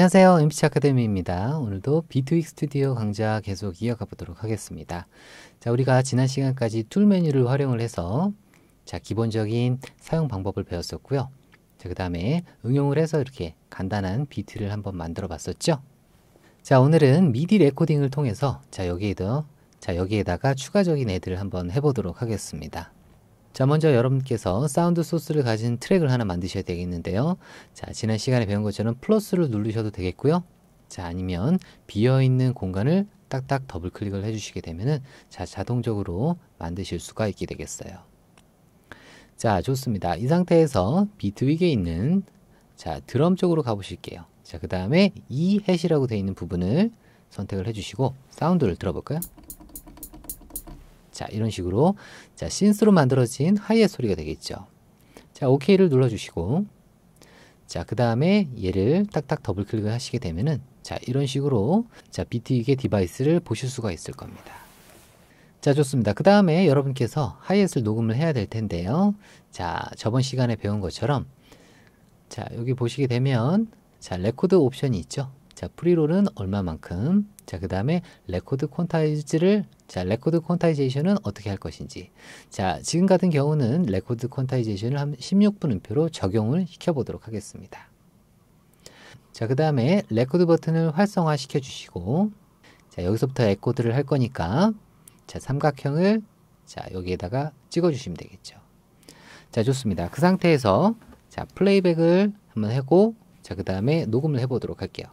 안녕하세요. MPC 아카데미입니다. 오늘도 비트윅 스튜디오 강좌 계속 이어가 보도록 하겠습니다. 자, 우리가 지난 시간까지 툴 메뉴를 활용을 해서 자, 기본적인 사용 방법을 배웠었고요. 자, 그 다음에 응용을 해서 이렇게 간단한 비트를 한번 만들어 봤었죠. 자, 오늘은 미디 레코딩을 통해서 자, 여기에도 자, 여기에다가 추가적인 애들을 한번 해보도록 하겠습니다. 자 먼저 여러분께서 사운드 소스를 가진 트랙을 하나 만드셔야 되겠는데요 자 지난 시간에 배운 것처럼 플러스를 누르셔도 되겠고요 자 아니면 비어있는 공간을 딱딱 더블 클릭을 해주시게 되면은 자 자동적으로 만드실 수가 있게 되겠어요 자 좋습니다 이 상태에서 비트 위에 있는 자 드럼 쪽으로 가보실게요 자 그 다음에 이 해시라고 되어 있는 부분을 선택을 해주시고 사운드를 들어볼까요 자, 이런 식으로 자, 신스로 만들어진 하이의 소리가 되겠죠. 자, 케이를 눌러주시고 자, 그 다음에 얘를 딱딱 더블 클릭을 하시게 되면은 자, 이런 식으로 자, 비트윅의 디바이스를 보실 수가 있을 겁니다. 자, 좋습니다. 그 다음에 여러분께서 하이햇을 녹음을 해야 될 텐데요. 자, 저번 시간에 배운 것처럼 자, 여기 보시게 되면 자, 레코드 옵션이 있죠. 자, 프리롤은 얼마만큼 자, 그 다음에 레코드 콘타이즈를 자, 레코드 퀀타이제이션은 어떻게 할 것인지. 자, 지금 같은 경우는 레코드 퀀타이제이션을 한 16분음표로 적용을 시켜보도록 하겠습니다. 자, 그 다음에 레코드 버튼을 활성화 시켜주시고 자, 여기서부터 에코드를 할 거니까 자, 삼각형을 자, 여기에다가 찍어주시면 되겠죠. 자, 좋습니다. 그 상태에서 자, 플레이백을 한번 하고 자, 그 다음에 녹음을 해보도록 할게요.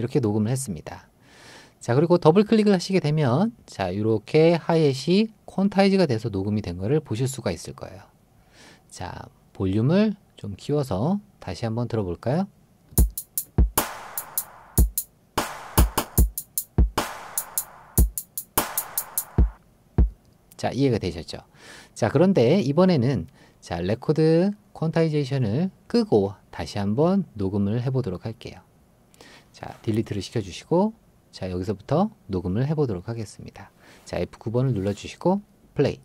이렇게 녹음을 했습니다. 자 그리고 더블 클릭을 하시게 되면 자 이렇게 하이햇이 콘타이즈가 돼서 녹음이 된 것을 보실 수가 있을 거예요. 자 볼륨을 좀 키워서 다시 한번 들어볼까요? 자 이해가 되셨죠? 자 그런데 이번에는 자 레코드 콘타이제이션을 끄고 다시 한번 녹음을 해보도록 할게요. 자, 딜리트를 시켜주시고 자, 여기서부터 녹음을 해보도록 하겠습니다. 자, F9번을 눌러주시고 플레이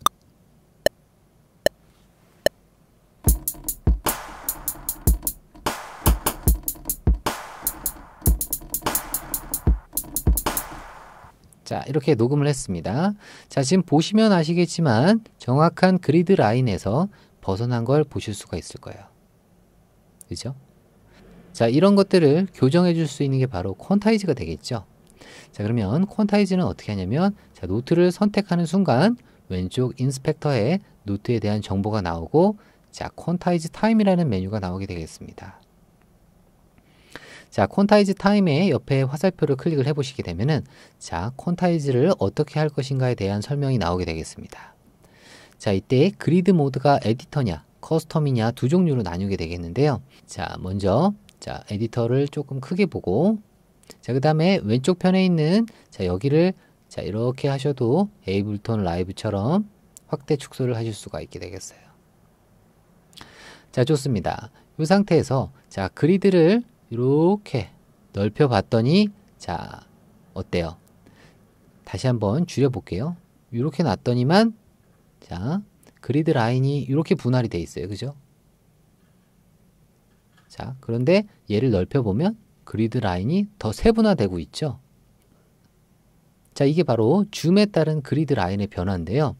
자 이렇게 녹음을 했습니다 자 지금 보시면 아시겠지만 정확한 그리드 라인에서 벗어난 걸 보실 수가 있을 거예요 그죠 자, 이런 것들을 교정해 줄 수 있는 게 바로 퀀타이즈가 되겠죠. 자, 그러면 퀀타이즈는 어떻게 하냐면 자, 노트를 선택하는 순간 왼쪽 인스펙터에 노트에 대한 정보가 나오고 자, 퀀타이즈 타임이라는 메뉴가 나오게 되겠습니다. 자, 퀀타이즈 타임의 옆에 화살표를 클릭을 해보시게 되면은 자, 퀀타이즈를 어떻게 할 것인가에 대한 설명이 나오게 되겠습니다. 자, 이때 그리드 모드가 에디터냐, 커스텀이냐 두 종류로 나뉘게 되겠는데요. 자, 먼저 자, 에디터를 조금 크게 보고 자, 그 다음에 왼쪽 편에 있는 자, 여기를 자, 이렇게 하셔도 에이블톤 라이브처럼 확대 축소를 하실 수가 있게 되겠어요. 자, 좋습니다. 이 상태에서 자, 그리드를 이렇게 넓혀 봤더니 자, 어때요? 다시 한번 줄여 볼게요. 이렇게 놨더니만 자, 그리드 라인이 이렇게 분할이 돼 있어요. 그죠? 자, 그런데 얘를 넓혀보면 그리드 라인이 더 세분화되고 있죠. 자, 이게 바로 줌에 따른 그리드 라인의 변화인데요.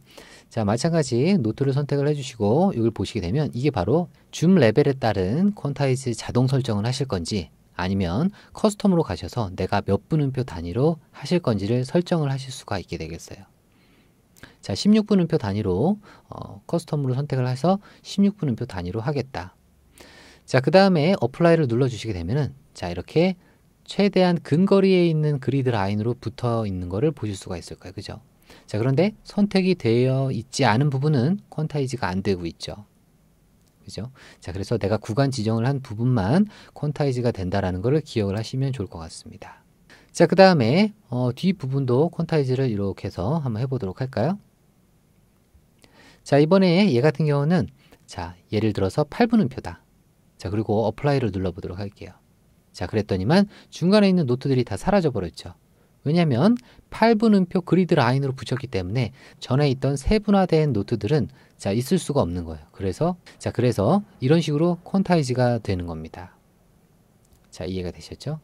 자, 마찬가지 노트를 선택을 해주시고 이걸 보시게 되면 이게 바로 줌 레벨에 따른 퀀타이즈 자동 설정을 하실 건지 아니면 커스텀으로 가셔서 내가 몇 분음표 단위로 하실 건지를 설정을 하실 수가 있게 되겠어요. 자, 16분음표 단위로 어, 커스텀으로 선택을 해서 16분음표 단위로 하겠다. 자, 그 다음에 어플라이를 눌러주시게 되면은 자, 이렇게 최대한 근거리에 있는 그리드 라인으로 붙어 있는 것을 보실 수가 있을 거예요. 그죠? 자, 그런데 선택이 되어 있지 않은 부분은 퀀타이즈가 안 되고 있죠. 그죠? 자, 그래서 내가 구간 지정을 한 부분만 퀀타이즈가 된다라는 것을 기억을 하시면 좋을 것 같습니다. 자, 그 다음에 어, 뒷부분도 퀀타이즈를 이렇게 해서 한번 해보도록 할까요? 자, 이번에 얘 같은 경우는 자, 예를 들어서 8분음표다. 자 그리고 어플라이를 눌러보도록 할게요. 자 그랬더니만 중간에 있는 노트들이 다 사라져 버렸죠. 왜냐면 8분음표 그리드 라인으로 붙였기 때문에 전에 있던 세분화된 노트들은 자 있을 수가 없는 거예요. 그래서 자 그래서 이런 식으로 콘타이즈가 되는 겁니다. 자 이해가 되셨죠?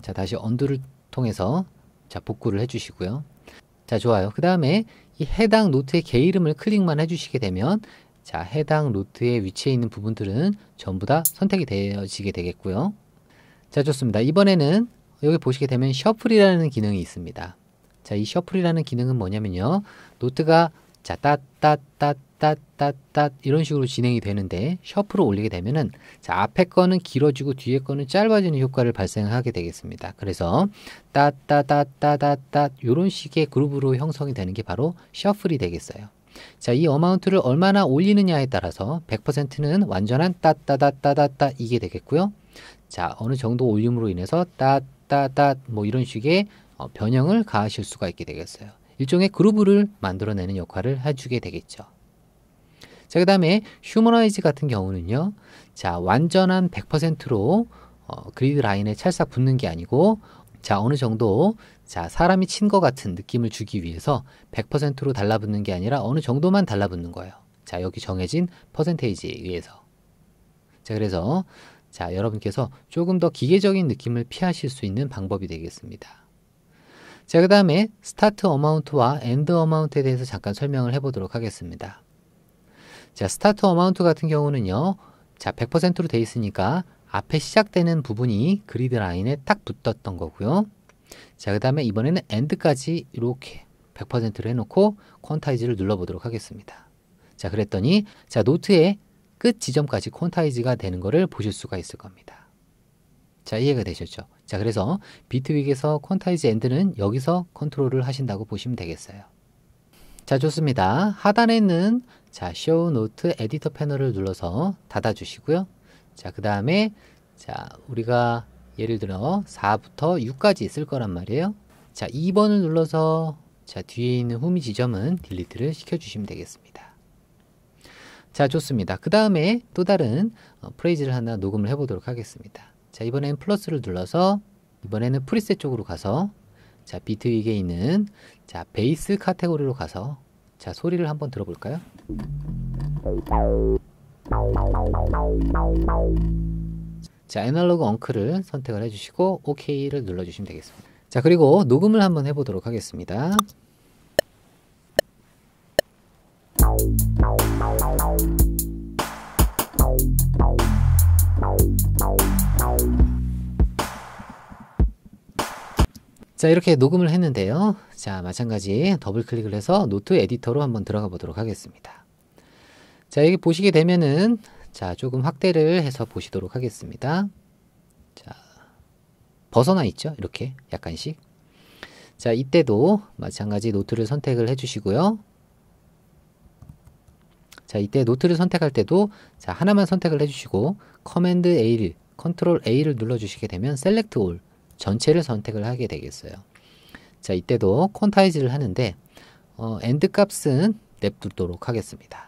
자 다시 언두를 통해서 자 복구를 해주시고요. 자 좋아요. 그 다음에 이 해당 노트의 개 이름을 클릭만 해주시게 되면 자, 해당 루트에 위치해 있는 부분들은 전부 다 선택이 되어지게 되겠고요. 자, 좋습니다. 이번에는 여기 보시게 되면 셔플이라는 기능이 있습니다. 자, 이 셔플이라는 기능은 뭐냐면요. 노트가 자, 따따따따따따 이런 식으로 진행이 되는데 셔플을 올리게 되면은 자, 앞에 거는 길어지고 뒤에 거는 짧아지는 효과를 발생하게 되겠습니다. 그래서 따따따따따따 이런 식의 그룹으로 형성이 되는 게 바로 셔플이 되겠어요. 자, 이 어마운트를 얼마나 올리느냐에 따라서 100%는 완전한 따따따따따따 이게 되겠고요. 자, 어느 정도 올림으로 인해서 따따따 뭐 이런 식의 어, 변형을 가하실 수가 있게 되겠어요. 일종의 그루브를 만들어내는 역할을 해주게 되겠죠. 자, 그 다음에 휴머나이즈 같은 경우는요. 자, 완전한 100%로 어, 그리드 라인에 찰싹 붙는 게 아니고 자, 어느 정도 자, 사람이 친 것 같은 느낌을 주기 위해서 100%로 달라붙는 게 아니라 어느 정도만 달라붙는 거예요. 자, 여기 정해진 퍼센테이지에 의해서. 자, 그래서 자, 여러분께서 조금 더 기계적인 느낌을 피하실 수 있는 방법이 되겠습니다. 자, 그 다음에 스타트 어마운트와 엔드 어마운트에 대해서 잠깐 설명을 해보도록 하겠습니다. 자, 스타트 어마운트 같은 경우는요. 자, 100%로 돼 있으니까 앞에 시작되는 부분이 그리드 라인에 딱 붙었던 거고요. 자, 그 다음에 이번에는 엔드까지 이렇게 100%를 해놓고 퀀타이즈를 눌러보도록 하겠습니다. 자, 그랬더니 자 노트의 끝 지점까지 퀀타이즈가 되는 것을 보실 수가 있을 겁니다. 자, 이해가 되셨죠? 자, 그래서 비트윅에서 퀀타이즈 엔드는 여기서 컨트롤을 하신다고 보시면 되겠어요. 자, 좋습니다. 하단에 있는 자, show note 에디터 패널을 눌러서 닫아주시고요. 자, 그 다음에 자, 우리가 예를 들어 4부터 6까지 쓸 거란 말이에요. 자, 2번을 눌러서 자, 뒤에 있는 후미 지점은 딜리트를 시켜주시면 되겠습니다. 자, 좋습니다. 그 다음에 또 다른 어, 프레이즈를 하나 녹음을 해보도록 하겠습니다. 자, 이번엔 플러스를 눌러서 이번에는 프리셋 쪽으로 가서 자, 비트 위에 있는 자, 베이스 카테고리로 가서 자, 소리를 한번 들어볼까요? 자, 애널로그 엉클을 선택을 해주시고 OK를 눌러주시면 되겠습니다. 자, 그리고 녹음을 한번 해보도록 하겠습니다. 자 이렇게 녹음을 했는데요 자 마찬가지 더블 클릭을 해서 노트 에디터로 한번 들어가 보도록 하겠습니다 자, 여기 보시게 되면은 자, 조금 확대를 해서 보시도록 하겠습니다. 자, 벗어나 있죠? 이렇게 약간씩. 자, 이때도 마찬가지 노트를 선택을 해주시고요. 자, 이때 노트를 선택할 때도 자, 하나만 선택을 해주시고 커맨드 A를, 컨트롤 A를 눌러주시게 되면 셀렉트 올 전체를 선택을 하게 되겠어요. 자, 이때도 콘타이즈를 하는데 어, 엔드 값은 냅두도록 하겠습니다.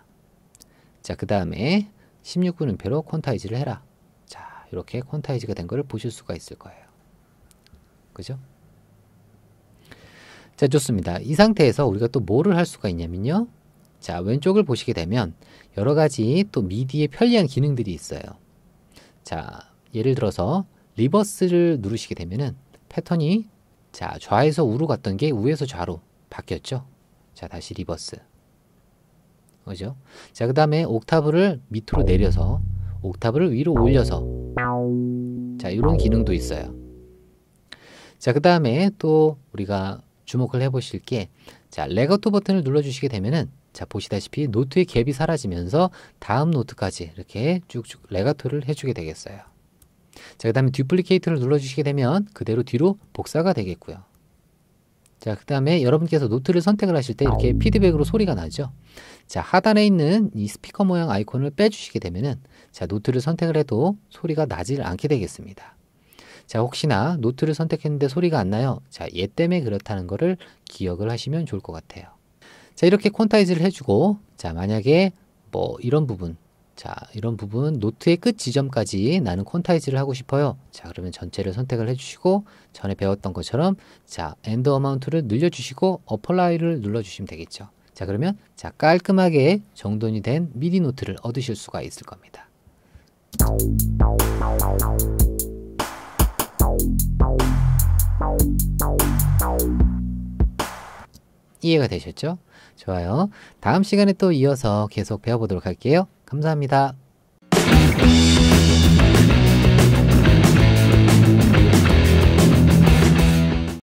자, 그 다음에 16분음표로 콘타이즈를 해라. 자, 이렇게 콘타이즈가 된 것을 보실 수가 있을 거예요. 그죠? 자, 좋습니다. 이 상태에서 우리가 또 뭐를 할 수가 있냐면요. 자, 왼쪽을 보시게 되면 여러 가지 또 미디의 편리한 기능들이 있어요. 자, 예를 들어서 리버스를 누르시게 되면은 패턴이 자, 좌에서 우로 갔던 게 우에서 좌로 바뀌었죠. 자, 다시 리버스. 그죠? 자, 그 다음에 옥타브를 밑으로 내려서 옥타브를 위로 올려서 자, 이런 기능도 있어요. 자, 그 다음에 또 우리가 주목을 해보실 게 자, 레거토 버튼을 눌러주시게 되면은 자, 보시다시피 노트의 갭이 사라지면서 다음 노트까지 이렇게 쭉쭉 레거토를 해주게 되겠어요. 자, 그 다음에 듀플리케이트를 눌러주시게 되면 그대로 뒤로 복사가 되겠고요. 자, 그 다음에 여러분께서 노트를 선택을 하실 때 이렇게 피드백으로 소리가 나죠. 자, 하단에 있는 이 스피커 모양 아이콘을 빼주시게 되면은 자, 노트를 선택을 해도 소리가 나질 않게 되겠습니다. 자, 혹시나 노트를 선택했는데 소리가 안 나요. 자, 얘 때문에 그렇다는 거를 기억을 하시면 좋을 것 같아요. 자, 이렇게 콘타이즈를 해주고 자, 만약에 뭐 이런 부분 자 이런 부분 노트의 끝 지점까지 나는 콘타이즈를 하고 싶어요 자 그러면 전체를 선택을 해주시고 전에 배웠던 것처럼 자 엔더 어마운트를 늘려주시고 어플라이를 눌러주시면 되겠죠 자 그러면 자 깔끔하게 정돈이 된 미디 노트를 얻으실 수가 있을 겁니다 이해가 되셨죠? 좋아요 다음 시간에 또 이어서 계속 배워보도록 할게요 감사합니다.